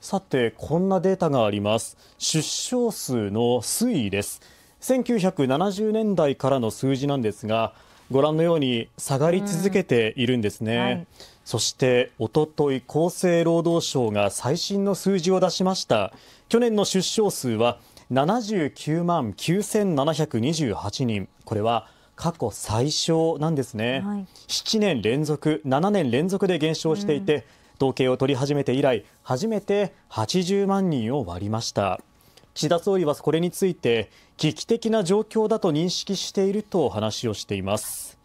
さて、こんなデータがあります。出生数の推移です。1970年代からの数字なんですが、ご覧のように下がり続けているんですね。はい、そして、おととい、厚生労働省が最新の数字を出しました。去年の出生数は79万9728人。これは過去最少なんですね。はい、7年連続、7年連続で減少していて、うん統計を取り始めて以来初めて80万人を割りました岸田総理はこれについて危機的な状況だと認識していると話をしています